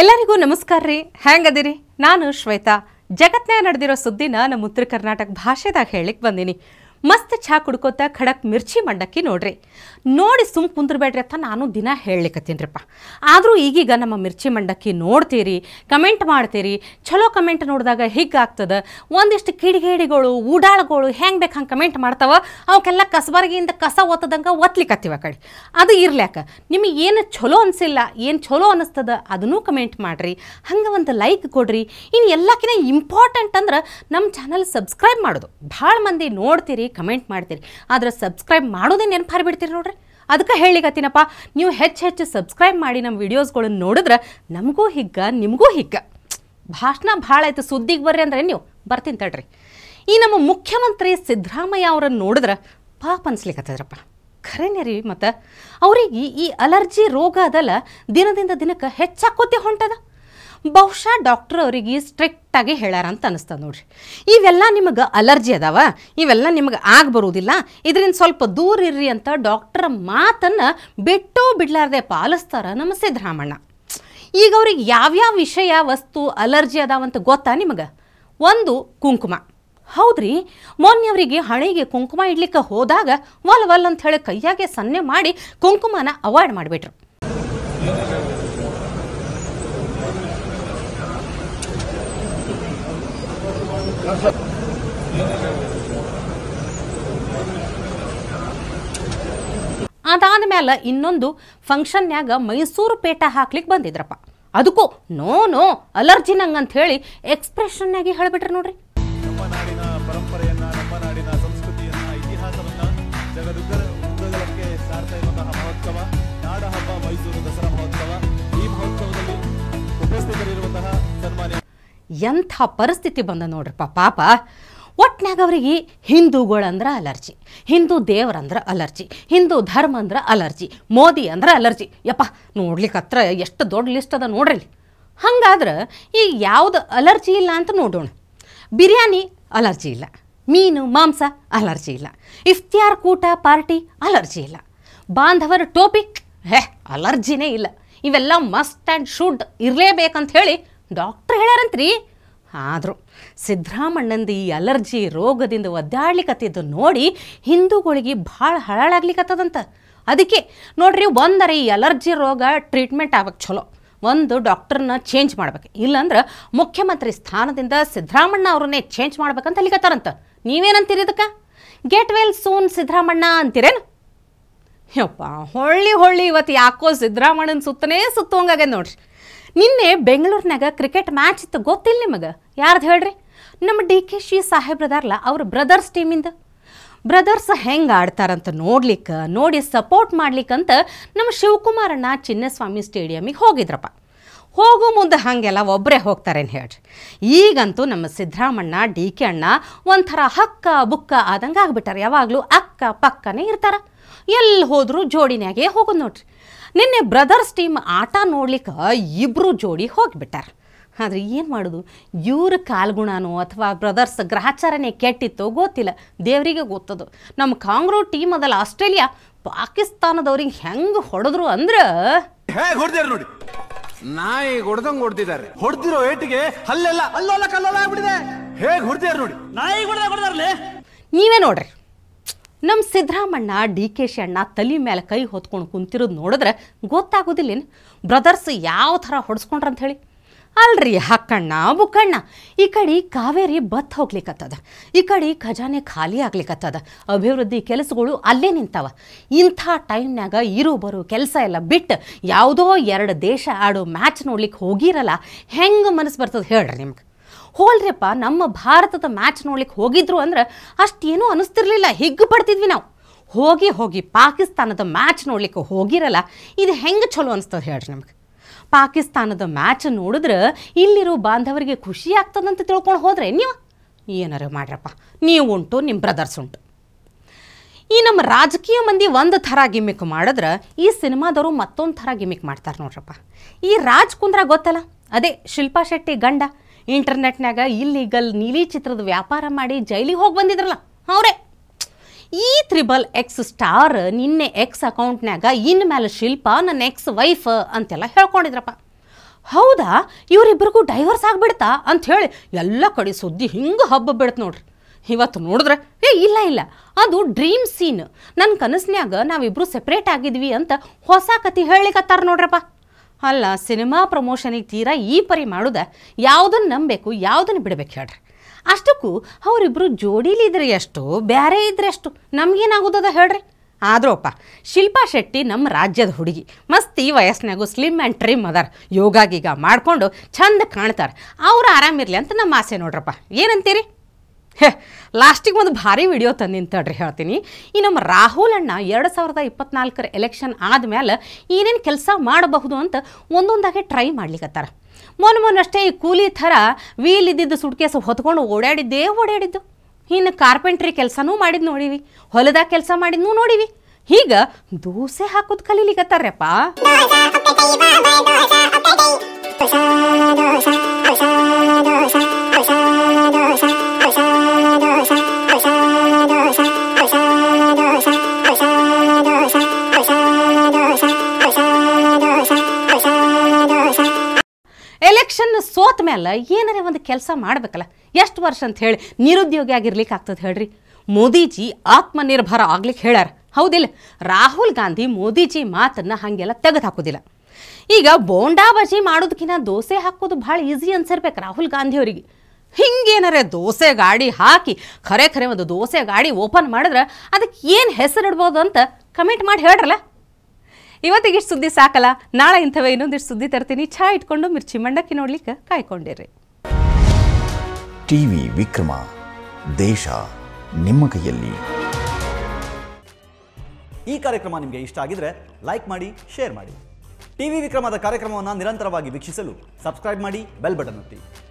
ಎಲ್ಲರಿಗೂ ನಮಸ್ಕಾರ ರೀ ಹ್ಯಾಂಗದಿರಿ ನಾನು ಶ್ವೇತಾ ಜಗತ್ನ ನಡೆದಿರೋ ಸುದ್ದಿನ ನಮ್ಮ ಉತ್ತರ ಕರ್ನಾಟಕ ಭಾಷೆದಾಗ ಹೇಳಿಕ್ ಬಂದೀನಿ ಮಸ್ತ್ ಚಹಾ ಕುಡ್ಕೋತ ಖಡಕ್ ಮಿರ್ಚಿ ಮಂಡಕ್ಕಿ ನೋಡ್ರಿ ನೋಡಿ ಸುಮ್ ಕುಂದ್ರಬೇಡ್ರಿ ಅಂತ ನಾನು ದಿನ ಹೇಳಲಿಕ್ಕತ್ತೀನಿರಿಪ್ಪ ಆದರೂ ಈಗೀಗ ನಮ್ಮ ಮಿರ್ಚಿ ಮಂಡಕ್ಕಿ ನೋಡ್ತೀರಿ ಕಮೆಂಟ್ ಮಾಡ್ತೀರಿ ಚಲೋ ಕಮೆಂಟ್ ನೋಡಿದಾಗ ಹೀಗಾಗ್ತದೆ ಒಂದಿಷ್ಟು ಕಿಡಿಗೇಡಿಗಳು ಊಡಾಳಗಳು ಹೆಂಗೆ ಬೇಕು ಹಂಗೆ ಕಮೆಂಟ್ ಮಾಡ್ತಾವ ಅವಕ್ಕೆಲ್ಲ ಕಸಬರ್ಗಿಯಿಂದ ಕಸ ಒತ್ತದಂಗೆ ಒತ್ಲಿಕ್ಕತ್ತೀವ ಕಡೆ ಅದು ಇರ್ಲ್ಯಾಕ ನಿಮಗೆ ಏನು ಚಲೋ ಅನಿಸಿಲ್ಲ ಏನು ಚಲೋ ಅನ್ನಿಸ್ತದೆ ಅದನ್ನೂ ಕಮೆಂಟ್ ಮಾಡಿರಿ ಹಂಗೆ ಒಂದು ಲೈಕ್ ಕೊಡ್ರಿ ಇನ್ನು ಎಲ್ಲಕ್ಕಿಂತ ಇಂಪಾರ್ಟೆಂಟ್ ಅಂದ್ರೆ ನಮ್ಮ ಚಾನಲ್ ಸಬ್ಸ್ಕ್ರೈಬ್ ಮಾಡೋದು ಭಾಳ ಮಂದಿ ನೋಡ್ತೀರಿ ಕಮೆಂಟ್ ಮಾಡ್ತೀರಿ ಆದರೆ ಸಬ್ಸ್ಕ್ರೈಬ್ ಮಾಡೋದೇ ನೆನಪಾರಿ ಬಿಡ್ತೀರಿ ನೋಡ್ರಿ ಅದಕ್ಕೆ ಹೇಳಿಗತ್ತೀನಪ್ಪ ನೀವು ಹೆಚ್ಚು ಹೆಚ್ಚು ಸಬ್ಸ್ಕ್ರೈಬ್ ಮಾಡಿ ನಮ್ಮ ವೀಡಿಯೋಸ್ಗಳನ್ನ ನೋಡಿದ್ರೆ ನಮಗೂ ಹಿಗ್ಗ ನಿಮಗೂ ಹಿಗ್ಗ ಭಾಷಣ ಭಾಳ ಆಯಿತು ಸುದ್ದಿಗೆ ಬರ್ರಿ ಅಂದ್ರೆ ನೀವು ಬರ್ತೀನಿ ತಡ್ರಿ ಈ ನಮ್ಮ ಮುಖ್ಯಮಂತ್ರಿ ಸಿದ್ದರಾಮಯ್ಯ ಅವರನ್ನು ನೋಡಿದ್ರೆ ಪಾಪ ಅನ್ಸ್ಲಿಕ್ಕತ್ತದ್ರಪ್ಪ ಖರೇನೇ ರೀ ಮತ್ತು ಅವರಿಗೆ ಈ ಅಲರ್ಜಿ ರೋಗ ಅದಲ್ಲ ದಿನದಿಂದ ದಿನಕ್ಕೆ ಹೆಚ್ಚಾಕೋತಿ ಹೊಂಟದ ಬಹುಶಃ ಡಾಕ್ಟ್ರ್ ಅವರಿಗೆ ಸ್ಟ್ರಿಕ್ಟಾಗಿ ಹೇಳ್ಯಾರ ಅಂತ ಅನಿಸ್ತದೆ ನೋಡ್ರಿ ಇವೆಲ್ಲ ನಿಮಗೆ ಅಲರ್ಜಿ ಅದಾವ ಇವೆಲ್ಲ ನಿಮಗೆ ಆಗ ಬರುವುದಿಲ್ಲ ಇದರಿಂದ ಸ್ವಲ್ಪ ದೂರ ಇರ್ರಿ ಅಂತ ಡಾಕ್ಟ್ರ ಮಾತನ್ನು ಬಿಟ್ಟು ಬಿಡ್ಲಾರ್ದೆ ಪಾಲಿಸ್ತಾರ ನಮ್ಮ ಸಿದ್ದರಾಮಣ್ಣ ಈಗ ಅವ್ರಿಗೆ ಯಾವ್ಯಾವ ವಿಷಯ ವಸ್ತು ಅಲರ್ಜಿ ಅದಾವಂತ ಗೊತ್ತಾ ನಿಮಗೆ ಒಂದು ಕುಂಕುಮ ಹೌದ್ರಿ ಮೊನ್ನೆ ಅವರಿಗೆ ಹಣೆಗೆ ಕುಂಕುಮ ಇಡ್ಲಿಕ್ಕೆ ಹೋದಾಗ ವಲ್ ವಲ್ ಅಂತ ಹೇಳಿ ಕೈಯಾಗೆ ಸನ್ನೆ ಮಾಡಿ ಕುಂಕುಮನ ಅವಾಯ್ಡ್ ಮಾಡಿಬಿಟ್ರು ಅದಾದ ಮೇಲೆ ಇನ್ನೊಂದು ಫಂಕ್ಷನ್ಯಾಗ ಮೈಸೂರು ಪೇಟ ಹಾಕ್ಲಿಕ್ಕೆ ಬಂದಿದ್ರಪ್ಪ ಅದಕ್ಕೂ ನೋ ನೋ ಅಲರ್ಜಿ ನಂಗ್ ಅಂತ ಹೇಳಿ ಆಗಿ ಹೇಳ್ಬಿಟ್ರಿ ನೋಡ್ರಿ ಎಂಥ ಪರಿಸ್ಥಿತಿ ಬಂದ ನೋಡ್ರಪ್ಪ ಪಾಪ ಒಟ್ನಾಗ ಅವ್ರಿಗೆ ಹಿಂದೂಗಳಂದ್ರೆ ಅಲರ್ಜಿ ಹಿಂದೂ ದೇವರಂದ್ರೆ ಅಲರ್ಜಿ ಹಿಂದೂ ಧರ್ಮ ಅಂದ್ರೆ ಅಲರ್ಜಿ ಮೋದಿ ಅಂದ್ರೆ ಅಲರ್ಜಿ ಯಪ್ಪ ನೋಡ್ಲಿಕ್ಕೆ ಹತ್ರ ಎಷ್ಟು ದೊಡ್ಡ ಲಿಸ್ಟ್ ಅದ ನೋಡ್ರಿ ಹಂಗಾದ್ರೆ ಈ ಯಾವುದು ಅಲರ್ಜಿ ಇಲ್ಲ ಅಂತ ನೋಡೋಣ ಬಿರಿಯಾನಿ ಅಲರ್ಜಿ ಇಲ್ಲ ಮೀನು ಮಾಂಸ ಅಲರ್ಜಿ ಇಲ್ಲ ಇಫ್ತಿಯಾರ್ ಕೂಟ ಪಾರ್ಟಿ ಅಲರ್ಜಿ ಇಲ್ಲ ಬಾಂಧವರ ಟೋಪಿಕ್ ಹೇ ಅಲರ್ಜಿನೇ ಇಲ್ಲ ಇವೆಲ್ಲ ಮಸ್ಟ್ ಆ್ಯಂಡ್ ಶುಡ್ ಇರಲೇಬೇಕಂತ ಹೇಳಿ ಡಾಕ್ಟ್ರ್ ಹೇಳ್ಯಾರಂತ್ರಿ ಆದರೂ ಸಿದ್ದರಾಮಣ್ಣಂದು ಈ ಅಲರ್ಜಿ ರೋಗದಿಂದ ಒದ್ದಾಡ್ಲಿಕ್ಕತ್ತಿದ್ದು ನೋಡಿ ಹಿಂದೂಗಳಿಗೆ ಭಾಳ ಹಳಾಳಾಗ್ಲಿಕ್ಕತ್ತದಂತ ಅದಕ್ಕೆ ನೋಡ್ರಿ ಒಂದರ ಈ ಅಲರ್ಜಿ ರೋಗ ಟ್ರೀಟ್ಮೆಂಟ್ ಆಗಕ್ಕೆ ಚಲೋ ಒಂದು ಡಾಕ್ಟರ್ನ ಚೇಂಜ್ ಮಾಡ್ಬೇಕು ಇಲ್ಲಾಂದ್ರೆ ಮುಖ್ಯಮಂತ್ರಿ ಸ್ಥಾನದಿಂದ ಸಿದ್ದರಾಮಣ್ಣ ಅವ್ರನ್ನೇ ಚೇಂಜ್ ಮಾಡ್ಬೇಕಂತ ಅಲ್ಲಿಗತ್ತಾರಂತ ನೀವೇನಂತೀರಿ ಇದಕ್ಕೆ ಗೆಟ್ ವೆಲ್ ಸೂನ್ ಸಿದ್ದರಾಮಣ್ಣ ಅಂತೀರೇನು ಯಪ್ಪ ಹೊಳ್ಳಿ ಹೊಳ್ಳಿ ಇವತ್ತು ಯಾಕೋ ಸಿದ್ದರಾಮಣ್ಣನ ಸುತ್ತನೇ ಸುತ್ತೋಂಗಾಗ್ಯದ ನೋಡ್ರಿ ನಿನ್ನೆ ಬೆಂಗಳೂರಿನಾಗ ಕ್ರಿಕೆಟ್ ಮ್ಯಾಚ್ ಇತ್ತು ಗೊತ್ತಿಲ್ಲ ನಿಮಗೆ ಯಾರ್ದು ಹೇಳ್ರಿ ನಮ್ಮ ಡಿ ಕೆ ಶಿ ಸಾಹೇಬ್ರದಾರಲ್ಲ ಅವ್ರ ಬ್ರದರ್ಸ್ ಟೀಮಿಂದ ಬ್ರದರ್ಸ್ ಹೆಂಗೆ ಆಡ್ತಾರಂತ ನೋಡ್ಲಿಕ್ಕೆ ನೋಡಿ ಸಪೋರ್ಟ್ ಮಾಡ್ಲಿಕ್ಕಂತ ನಮ್ಮ ಶಿವಕುಮಾರಣ್ಣ ಚಿನ್ನಸ್ವಾಮಿ ಸ್ಟೇಡಿಯಮಿಗೆ ಹೋಗಿದ್ರಪ್ಪ ಹೋಗು ಮುಂದೆ ಹಾಗೆಲ್ಲ ಒಬ್ಬರೇ ಹೋಗ್ತಾರೇನು ಹೇಳ್ರಿ ಈಗಂತೂ ನಮ್ಮ ಸಿದ್ದರಾಮಣ್ಣ ಡಿ ಕೆ ಅಣ್ಣ ಒಂಥರ ಹಕ್ಕ ಬುಕ್ಕ ಆದಂಗೆ ಆಗಿಬಿಟ್ಟಾರೆ ಯಾವಾಗಲೂ ಅಕ್ಕ ಪಕ್ಕನೇ ಇರ್ತಾರೆ ಎಲ್ಲಿ ಹೋದರೂ ಜೋಡಿನಾಗೆ ಹೋಗೋದು ನೋಡ್ರಿ ನಿನ್ನೆ ಬ್ರದರ್ಸ್ ಟೀಮ್ ಆಟ ನೋಡ್ಲಿಕ್ಕೆ ಇಬ್ರು ಜೋಡಿ ಹೋಗಿಬಿಟ್ಟಾರ ಆದ್ರೆ ಏನು ಮಾಡೋದು ಇವ್ರ ಕಾಲ್ಗುಣನೋ ಅಥವಾ ಬ್ರದರ್ಸ್ ಗ್ರಹಾಚಾರನೆ ಕೆಟ್ಟಿತ್ತೋ ಗೊತ್ತಿಲ್ಲ ದೇವರಿಗೆ ಗೊತ್ತದು ನಮ್ಮ ಕಾಂಗ್ರೂ ಟೀಮ್ ಅದಲ್ಲ ಆಸ್ಟ್ರೇಲಿಯಾ ಪಾಕಿಸ್ತಾನದವ್ರಿಗೆ ಹೆಂಗೆ ಹೊಡೆದ್ರು ಅಂದ್ರೆ ನೋಡಿ ನಾಯಿ ಹೊಡೆದಂಗ್ ಹೊಡ್ತಿದ್ದಾರೆ ಹೊಡೆದಿರೋ ಏಟಿಗೆ ಅಲ್ಲೆಲ್ಲ ಹೇಗೆ ನೋಡಿ ನಾಯಿ ಹೊಡೆದ ನೀವೇ ನೋಡ್ರಿ ನಮ್ಮ ಸಿದ್ದರಾಮಣ್ಣ ಡಿ ಕೆ ಶಿ ಅಣ್ಣ ತಲೆ ಮೇಲೆ ಕೈ ಹೊತ್ಕೊಂಡು ಕುಂತಿರೋದು ನೋಡಿದ್ರೆ ಗೊತ್ತಾಗೋದಿಲ್ಲೇನು ಬ್ರದರ್ಸ್ ಯಾವ ಥರ ಅಂತ ಹೇಳಿ ಅಲ್ರಿ ಹಕ್ಕಣ್ಣ ಬುಕ್ಕಣ್ಣ ಈ ಕಡೆ ಕಾವೇರಿ ಬತ್ ಹೋಗ್ಲಿಕ್ಕತ್ತದ ಈ ಕಡೆ ಖಜಾನೆ ಖಾಲಿ ಆಗ್ಲಿಕ್ಕತ್ತದ ಅಭಿವೃದ್ಧಿ ಕೆಲಸಗಳು ಅಲ್ಲೇ ನಿಂತಾವ ಇಂಥ ಟೈಮ್ನಾಗ ಇರೋ ಬರೋ ಕೆಲಸ ಎಲ್ಲ ಬಿಟ್ಟು ಯಾವುದೋ ಎರಡು ದೇಶ ಆಡೋ ಮ್ಯಾಚ್ ನೋಡ್ಲಿಕ್ಕೆ ಹೋಗಿರಲ್ಲ ಹೆಂಗೆ ಮನಸ್ಸು ಬರ್ತದೆ ಹೇಳ್ರಿ ನಿಮ್ಗೆ ಹೋಲ್ರಿಪ್ಪ ನಮ್ಮ ಭಾರತದ ಮ್ಯಾಚ್ ನೋಡ್ಲಿಕ್ಕೆ ಹೋಗಿದ್ರು ಅಂದ್ರೆ ಅಷ್ಟೇನೂ ಅನಿಸ್ತಿರ್ಲಿಲ್ಲ ಹಿಗ್ಗು ಪಡ್ತಿದ್ವಿ ನಾವು ಹೋಗಿ ಹೋಗಿ ಪಾಕಿಸ್ತಾನದ ಮ್ಯಾಚ್ ನೋಡ್ಲಿಕ್ಕೆ ಹೋಗಿರಲ್ಲ ಇದು ಹೆಂಗೆ ಚಲೋ ಅನಿಸ್ತದೆ ಹೇಳ್ರಿ ನಮಗೆ ಪಾಕಿಸ್ತಾನದ ಮ್ಯಾಚ್ ನೋಡಿದ್ರೆ ಇಲ್ಲಿರೋ ಬಾಂಧವರಿಗೆ ಖುಷಿ ಆಗ್ತದಂತ ತಿಳ್ಕೊಂಡು ಹೋದ್ರೆ ನೀವು ಏನಾರ ಮಾಡ್ರಪ್ಪ ನೀವು ಉಂಟು ನಿಮ್ಮ ಬ್ರದರ್ಸ್ ಉಂಟು ಈ ನಮ್ಮ ರಾಜಕೀಯ ಮಂದಿ ಒಂದು ಥರ ಗಿಮಿಕ್ ಮಾಡಿದ್ರೆ ಈ ಸಿನಿಮಾದವರು ಮತ್ತೊಂದು ಥರ ಗಿಮಿಕ್ ಮಾಡ್ತಾರೆ ನೋಡ್ರಪ್ಪ ಈ ರಾಜ್ ಕುಂದ್ರ ಗೊತ್ತಲ್ಲ ಅದೇ ಶಿಲ್ಪಾ ಶೆಟ್ಟಿ ಗಂಡ ಇಂಟರ್ನೆಟ್ನಾಗ ಇಲ್ಲಿಗಲ್ ನೀಲಿ ಚಿತ್ರದ ವ್ಯಾಪಾರ ಮಾಡಿ ಜೈಲಿಗೆ ಹೋಗಿ ಬಂದಿದ್ರಲ್ಲ ಅವರೇ ಈ ತ್ರಿಬಲ್ ಎಕ್ಸ್ ಸ್ಟಾರ್ ನಿನ್ನೆ ಎಕ್ಸ್ ಅಕೌಂಟ್ನಾಗ ಇನ್ಮೇಲೆ ಮೇಲೆ ಶಿಲ್ಪ ನನ್ನ ಎಕ್ಸ್ ವೈಫ್ ಅಂತೆಲ್ಲ ಹೇಳ್ಕೊಂಡಿದ್ರಪ್ಪ ಹೌದಾ ಇವರಿಬ್ಬರಿಗೂ ಡೈವರ್ಸ್ ಆಗಿಬಿಡ್ತಾ ಅಂಥೇಳಿ ಎಲ್ಲ ಕಡೆ ಸುದ್ದಿ ಹಿಂಗೆ ಹಬ್ಬ ಬಿಡ್ತು ನೋಡ್ರಿ ಇವತ್ತು ನೋಡಿದ್ರೆ ಏ ಇಲ್ಲ ಇಲ್ಲ ಅದು ಡ್ರೀಮ್ ಸೀನ್ ನನ್ನ ಕನಸಿನಾಗ ನಾವಿಬ್ಬರು ಸೆಪ್ರೇಟ್ ಆಗಿದ್ವಿ ಅಂತ ಹೊಸ ಕತಿ ಹೇಳಿಕತ್ತಾರ ನೋಡ್ರಪ್ಪ ಅಲ್ಲ ಸಿನಿಮಾ ಪ್ರಮೋಷನಿಗೆ ತೀರಾ ಈ ಪರಿ ಮಾಡುದ ಯಾವುದನ್ನು ನಂಬಬೇಕು ಯಾವುದನ್ನು ಬಿಡಬೇಕು ಹೇಳ್ರಿ ಅಷ್ಟಕ್ಕೂ ಅವರಿಬ್ಬರು ಜೋಡೀಲಿ ಇದ್ರೆ ಎಷ್ಟು ಬೇರೆ ಇದ್ರೆ ಎಷ್ಟು ನಮಗೇನಾಗೋದದ ಹೇಳ್ರಿ ಆದ್ರೂಪ್ಪ ಶಿಲ್ಪಾ ಶೆಟ್ಟಿ ನಮ್ಮ ರಾಜ್ಯದ ಹುಡುಗಿ ಮಸ್ತಿ ಈ ಸ್ಲಿಮ್ ಆ್ಯಂಡ್ ಟ್ರಿಮ್ ಅದಾರ ಯೋಗ ಮಾಡಿಕೊಂಡು ಚಂದ ಕಾಣ್ತಾರೆ ಅವ್ರು ಆರಾಮಿರಲಿ ಅಂತ ನಮ್ಮ ಆಸೆ ನೋಡ್ರಪ್ಪ ಏನಂತೀರಿ ಲಾಸ್ಟಿಗೆ ಒಂದು ಭಾರಿ ವಿಡಿಯೋ ತಂದು ತಡ್ರಿ ಹೇಳ್ತೀನಿ ಈ ನಮ್ಮ ರಾಹುಲ್ ಅಣ್ಣ ಎರಡು ಸಾವಿರದ ಇಪ್ಪತ್ನಾಲ್ಕರ ಎಲೆಕ್ಷನ್ ಆದಮೇಲೆ ಏನೇನು ಕೆಲಸ ಮಾಡಬಹುದು ಅಂತ ಒಂದೊಂದಾಗೆ ಟ್ರೈ ಮಾಡ್ಲಿಕ್ಕತ್ತಾರ ಮೊನ್ನೆ ಅಷ್ಟೇ ಈ ಕೂಲಿ ಥರ ವೀಲ್ ಇದ್ದಿದ್ದು ಸುಟ್ಕೇಸು ಹೊತ್ಕೊಂಡು ಓಡಾಡಿದ್ದೇ ಓಡಾಡಿದ್ದು ಇನ್ನು ಕಾರ್ಪೆಂಟ್ರಿ ಕೆಲಸನೂ ಮಾಡಿದ್ದು ನೋಡೀವಿ ಹೊಲದಾಗ ಕೆಲಸ ಮಾಡಿದ್ನೂ ನೋಡೀವಿ ಈಗ ದೋಸೆ ಹಾಕೋದು ಕಲೀಲಿಕ್ಕತ್ತಾರ್ಯಪ್ಪ ಮೇಲೆ ಏನಾರೇ ಒಂದು ಕೆಲಸ ಮಾಡಬೇಕಲ್ಲ ಎಷ್ಟು ವರ್ಷ ಅಂತ ಹೇಳಿ ನಿರುದ್ಯೋಗಿ ಆಗಿರ್ಲಿಕ್ಕೆ ಆಗ್ತದೆ ಹೇಳ್ರಿ ಮೋದಿಜಿ ಆತ್ಮನಿರ್ಭರ ಆಗ್ಲಿಕ್ಕೆ ಹೇಳ್ಯಾರ ಹೌದಿಲ್ಲ ರಾಹುಲ್ ಗಾಂಧಿ ಮೋದಿಜಿ ಮಾತನ್ನು ಹಾಗೆಲ್ಲ ತೆಗೆದು ಹಾಕೋದಿಲ್ಲ ಈಗ ಬೋಂಡಾ ಬಜಿ ಮಾಡೋದಕ್ಕಿಂತ ದೋಸೆ ಹಾಕೋದು ಭಾಳ ಈಸಿ ಅನ್ಸಿರ್ಬೇಕು ರಾಹುಲ್ ಗಾಂಧಿ ಅವರಿಗೆ ಹಿಂಗೇನಾರೇ ದೋಸೆ ಗಾಡಿ ಹಾಕಿ ಖರೆ ಖರೆ ಒಂದು ದೋಸೆ ಗಾಡಿ ಓಪನ್ ಮಾಡಿದ್ರೆ ಅದಕ್ಕೆ ಏನು ಹೆಸರಿಡ್ಬೋದು ಅಂತ ಕಮೆಂಟ್ ಮಾಡಿ ಹೇಳ್ರಲ್ಲ ಇವತ್ತಿಗಿಷ್ಟು ಸುದ್ದಿ ಸಾಕಲ್ಲ ನಾಳೆ ಇಂಥವೇ ಇನ್ನೊಂದಿಷ್ಟು ಸುದ್ದಿ ತರ್ತೀನಿ ಛಾ ಇಟ್ಕೊಂಡು ಮಿರ್ಚಿ ಮಂಡಕ್ಕಿ ನೋಡ್ಲಿಕ್ಕೆ ಕಾಯ್ಕೊಂಡಿರಿ ಟಿವಿ ವಿಕ್ರಮ ದೇಶ ನಿಮ್ಮ ಕೈಯಲ್ಲಿ ಈ ಕಾರ್ಯಕ್ರಮ ನಿಮಗೆ ಇಷ್ಟ ಆಗಿದ್ರೆ ಲೈಕ್ ಮಾಡಿ ಶೇರ್ ಮಾಡಿ ಟಿವಿ ವಿಕ್ರಮದ ಕಾರ್ಯಕ್ರಮವನ್ನು ನಿರಂತರವಾಗಿ ವೀಕ್ಷಿಸಲು ಸಬ್ಸ್ಕ್ರೈಬ್ ಮಾಡಿ ಬೆಲ್ ಬಟನ್ ಒತ್ತಿ